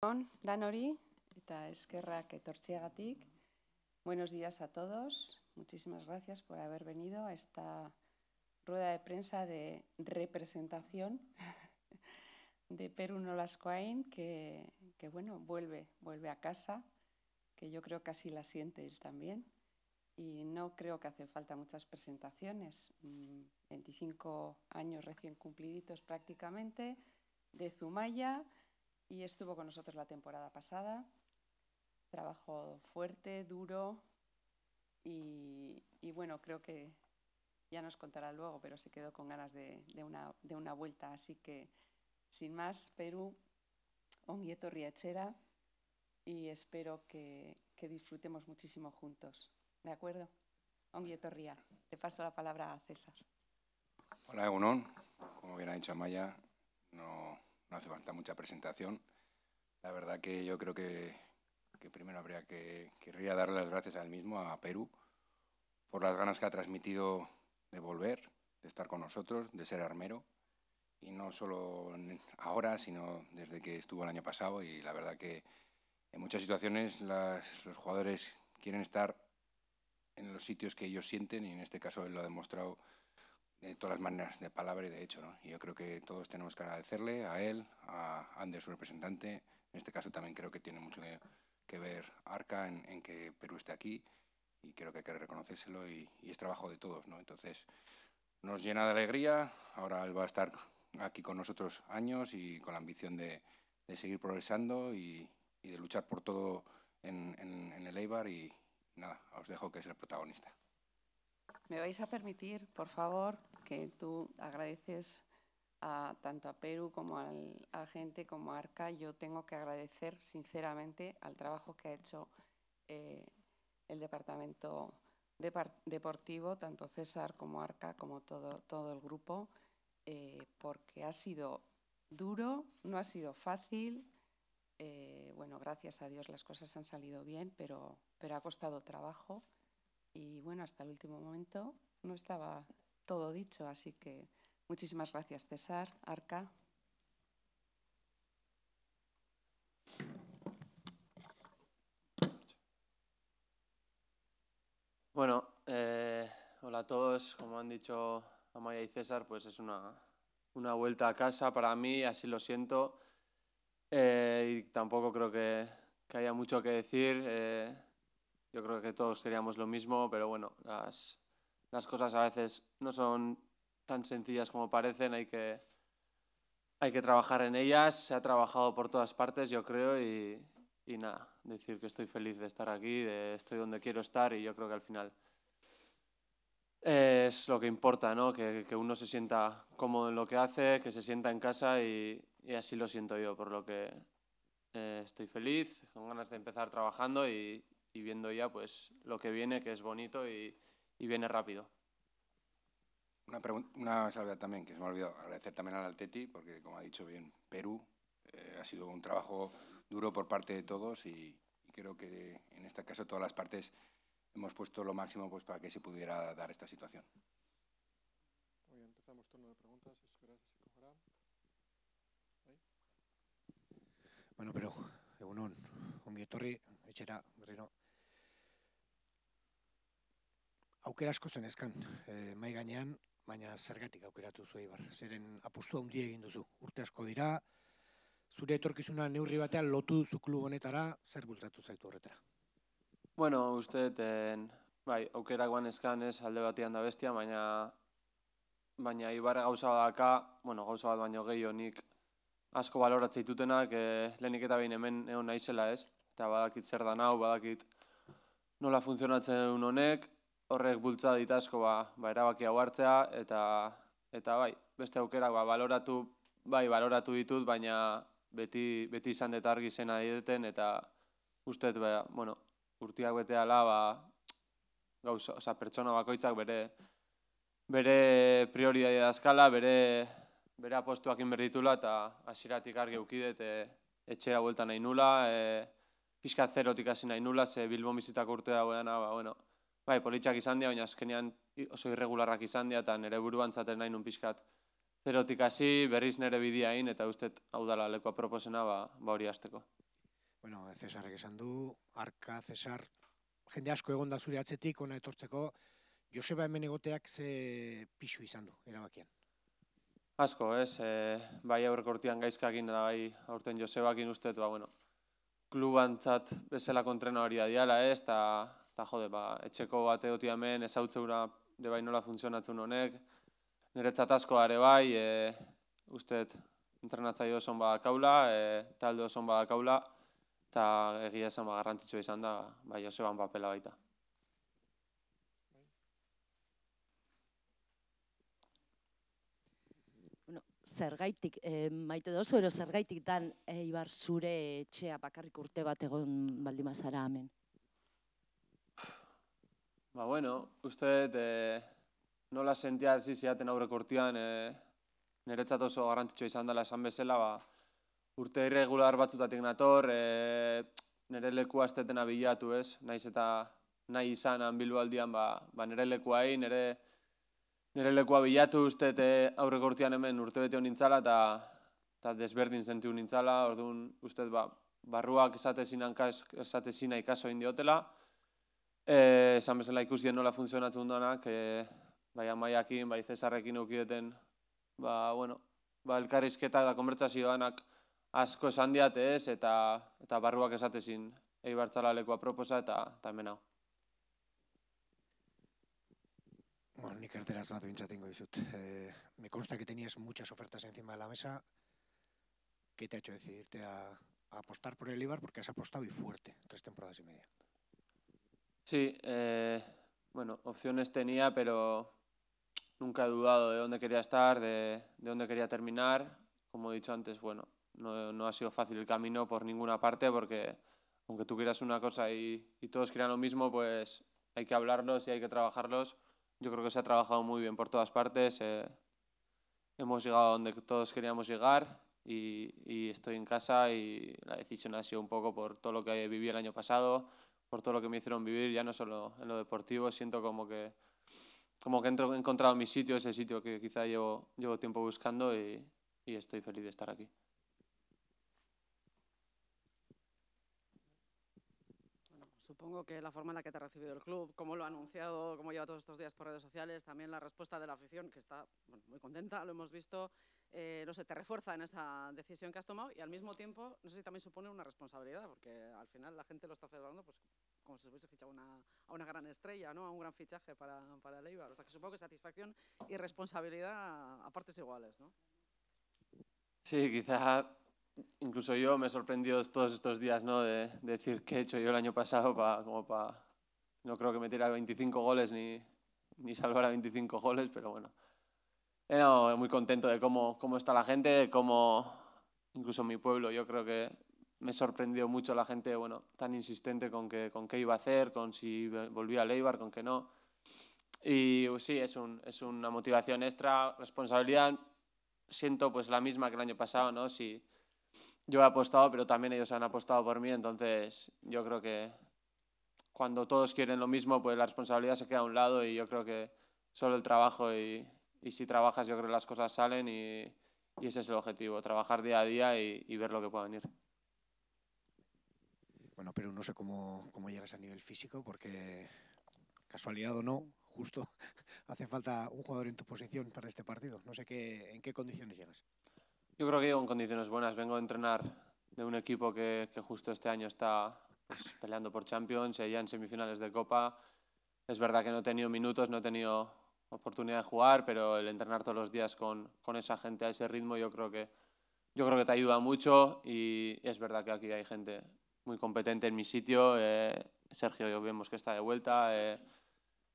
Danori, eta Buenos días a todos. Muchísimas gracias por haber venido a esta rueda de prensa de representación de Perú Nolascoain, que, que bueno, vuelve, vuelve a casa, que yo creo que así la siente él también. Y no creo que hace falta muchas presentaciones. 25 mm, años recién cumpliditos prácticamente, de Zumaya y estuvo con nosotros la temporada pasada. Trabajo fuerte, duro y, bueno, creo que ya nos contará luego, pero se quedó con ganas de, una, de una, vuelta. Así que, sin más, Perú, guieto Riachera y espero que, disfrutemos muchísimo juntos. ¿De acuerdo? Onguieto Ría, le paso la palabra a César. Hola, Egunon. Como bien ha dicho Amaya, no mucha presentación. La verdad que yo creo que, primero habría que querría darle las gracias al mismo, a Perú, por las ganas que ha transmitido de volver, de estar con nosotros, de ser armero, y no solo ahora, sino desde que estuvo el año pasado. Y la verdad que en muchas situaciones los jugadores quieren estar en los sitios que ellos sienten, y en este caso él lo ha demostrado de todas las maneras de palabra y de hecho. ¿no? Y yo creo que todos tenemos que agradecerle a él, a Ander, su representante. En este caso también creo que tiene mucho que, ver Arca en, que Perú esté aquí y creo que hay que reconocérselo y, es trabajo de todos. ¿no? Entonces, nos llena de alegría. Ahora él va a estar aquí con nosotros años y con la ambición de, de seguir progresando y, y, de luchar por todo en, en el Eibar. Y nada, os dejo que es el protagonista. ¿Me vais a permitir, por favor, que tú agradeces a, tanto a Perú como al, a gente como a Arca. Yo tengo que agradecer sinceramente al trabajo que ha hecho eh, el departamento deportivo, tanto César como Arca, como todo, todo el grupo, eh, porque ha sido duro, no ha sido fácil. Eh, bueno, gracias a Dios las cosas han salido bien, pero, pero ha costado trabajo. Y bueno, hasta el último momento no estaba todo dicho. Así que muchísimas gracias, César, Arca. Bueno, eh, hola a todos. Como han dicho Amaya y César, pues es una, una vuelta a casa para mí, así lo siento. Eh, y tampoco creo que, haya mucho que decir. Eh, yo creo que todos queríamos lo mismo, pero bueno, las, las cosas a veces no son tan sencillas como parecen, hay que, hay que trabajar en ellas, se ha trabajado por todas partes, yo creo, y, nada, decir que estoy feliz de estar aquí, de estoy donde quiero estar y yo creo que al final es lo que importa, ¿no? que, uno se sienta cómodo en lo que hace, que se sienta en casa y, así lo siento yo, por lo que eh, estoy feliz, con ganas de empezar trabajando y, y viendo ya pues lo que viene, que es bonito y y viene rápido. Una, una salvedad también, que se me ha olvidado, agradecer también al Alteti, porque como ha dicho bien Perú, eh, ha sido un trabajo duro por parte de todos y, creo que en este caso todas las partes hemos puesto lo máximo pues, para que se pudiera dar esta situación. Bueno, pero aukera asko zen eskan, e, eh, mai gainean, baina zergatik aukeratu zuei bar. Zeren apustu handia egin duzu. Urte asko dira, zure etorkizuna neurri batean lotu duzu klub honetara, zer bultzatu zaitu horretara? Bueno, uste, ten, bai, aukerak guan eskan ez alde batean da bestia, baina baina ibarra gauza daka, bueno, gauza bat baino gehi honik asko baloratzea ditutenak, e, lehenik eta behin hemen egon naizela ez, eta badakit zer da nau, badakit nola funtzionatzen honek, horrek bultza ditasko ba, ba erabaki hau hartzea eta eta bai, beste aukerak ba baloratu bai baloratu ditut, baina beti beti izan dut argi zena dieten eta uste ba, bueno, urtiak bete ala ba gauza, oza, pertsona bakoitzak bere bere prioritatea dazkala, bere bere apostuak inberditula eta hasiratik argi eukidet e, etxera bueltan nahi nula, e, pixka zerotik hasi nahi nula, ze Bilbon urtea goean, ba, bueno, bai, politxak izan dira, baina azkenean oso irregularrak izan dira, eta nire buruan zaten nahi nun pixkat zerotik hasi, berriz nire bidea in, eta uste hau dala lekoa proposena, ba, ba hori azteko. Bueno, Cesarrek esan du, Arka, Cesar, jende asko egonda zure atzetik, ona etortzeko, Joseba hemen egoteak ze pixu izan du, erabakian? Asko, ez, eh, bai aurreko urtean gaizkakin, da bai aurten Josebakin ustet, ba, bueno, klubantzat bezala kontrena hori diala, ez, eta eta jode, ba, etxeko bat egoti hemen, ezautze gura, de bai nola funtzionatzen honek, nire asko ere bai, e, uste, entrenatzaio oso ba kaula, e, talde oso ba kaula, eta egia esan ba garrantzitsua izan da, ba, Joseban papela baita. Zergaitik, e, maite da oso ero zergaitik dan, eh, Ibar, zure etxea bakarrik urte bat egon baldimazara, amen. Ba, bueno, uste, eh, nola sentia hasi ziaten aurrek urtean, e, niretzat oso garrantzitsua izan dela esan bezala, ba, urte irregular batzutatik nator, e, nire leku astetena bilatu ez, naiz eta nahi izan anbilu aldian, ba, ba nire lekua hain, nire, lekua bilatu uste, eta aurrek urtean hemen urte bete honintzala, eta eta desberdin zentu nintzala, orduan, ustez, ba, barruak esatezina ikaso indiotela, diotela, Eh, esan bezala ikusi nola funtzionatzen duanak, eh, bai amaiakin, bai zesarrekin eukideten, ba, bueno, ba, elkarrizketa da konbertsazioanak asko esan diate ez, eta, eta barruak esatezin eibartzala lekoa proposa eta, eta hemen hau. Bueno, nik erteraz bat bintzatengo dizut. E, me consta que tenías muchas ofertas encima de la mesa. ¿Qué te ha hecho decidirte a, a apostar por el Ibar? Porque has apostado y fuerte, tres temporadas y media. Sí, eh, bueno, opciones tenía, pero nunca he dudado de dónde quería estar, de, dónde quería terminar. Como he dicho antes, bueno, no, no, ha sido fácil el camino por ninguna parte porque aunque tú quieras una cosa y, todos quieran lo mismo, pues hay que hablarlos y hay que trabajarlos. Yo creo que se ha trabajado muy bien por todas partes. Eh, hemos llegado a donde todos queríamos llegar y, y, estoy en casa y la decisión ha sido un poco por todo lo que viví el año pasado, por todo lo que me hicieron vivir, ya no solo en lo deportivo, siento como que, como que he encontrado mi sitio, ese sitio que quizá llevo, llevo tiempo buscando y estoy feliz de estar aquí. Supongo que la forma en la que te ha recibido el club, cómo lo ha anunciado, cómo lleva todos estos días por redes sociales, también la respuesta de la afición, que está muy contenta, lo hemos visto, eh, no sé, te refuerza en esa decisión que has tomado y al mismo tiempo, no sé si también supone una responsabilidad, porque al final la gente lo está celebrando pues, como si se hubiese fichado a una gran estrella, ¿no? a un gran fichaje para, para el O sea, que supongo que satisfacción y responsabilidad a partes iguales, ¿no? Sí, quizás incluso yo me sorprendió todos estos días ¿no? de, decir qué he hecho yo el año pasado para, como para, no creo que metiera 25 goles ni, ni salvar a 25 goles, pero bueno. He no, muy contento de cómo, cómo está la gente, de cómo, incluso mi pueblo, yo creo que me sorprendió mucho la gente, bueno, tan insistente con, que, con qué iba a hacer, con si volvía a Leibar, con que no. Y pues sí, es, un, es una motivación extra, responsabilidad, siento pues la misma que el año pasado, ¿no? Si, yo he apostado, pero también ellos han apostado por mí, entonces yo creo que cuando todos quieren lo mismo, pues la responsabilidad se queda a un lado y yo creo que solo el trabajo y, si trabajas yo creo que las cosas salen y, ese es el objetivo, trabajar día a día y, ver lo que pueda venir. Bueno, pero no sé cómo, cómo llegas a nivel físico porque casualidad o no, justo hace falta un jugador en tu posición para este partido. No sé qué, en qué condiciones llegas. Yo creo que llego en condiciones buenas. Vengo a entrenar de un equipo que, justo este año está pues, peleando por Champions, ya en semifinales de Copa. Es verdad que no he tenido minutos, no he tenido oportunidad de jugar, pero el entrenar todos los días con, con esa gente a ese ritmo yo creo que, yo creo que te ayuda mucho y es verdad que aquí hay gente muy competente en mi sitio. Eh, Sergio yo vemos que está de vuelta. Eh,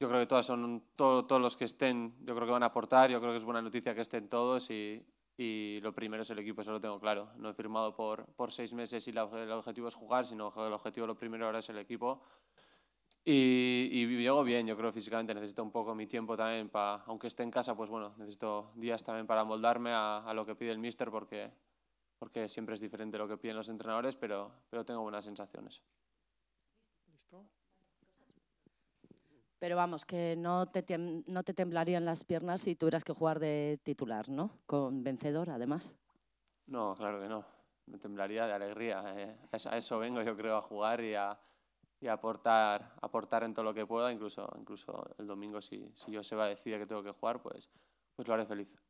yo creo que todas son, todos los que estén, yo creo que van a aportar. Yo creo que es buena noticia que estén todos y y lo primero es el equipo, eso lo tengo claro. No he firmado por, por seis meses y el objetivo es jugar, sino el objetivo lo primero ahora es el equipo. Y, y llego bien, yo creo físicamente necesito un poco mi tiempo también, para, aunque esté en casa, pues bueno, necesito días también para moldarme a, lo que pide el mister porque, porque siempre es diferente lo que piden los entrenadores, pero, pero tengo buenas sensaciones. Pero vamos, que no te, no te temblarían las piernas si tuvieras que jugar de titular, ¿no? Con vencedor, además. No, claro que no. Me temblaría de alegría. Eh. A eso vengo, yo creo, a jugar y a, aportar, aportar en todo lo que pueda. Incluso, incluso el domingo, si, si yo se va a decir que tengo que jugar, pues, pues lo haré feliz.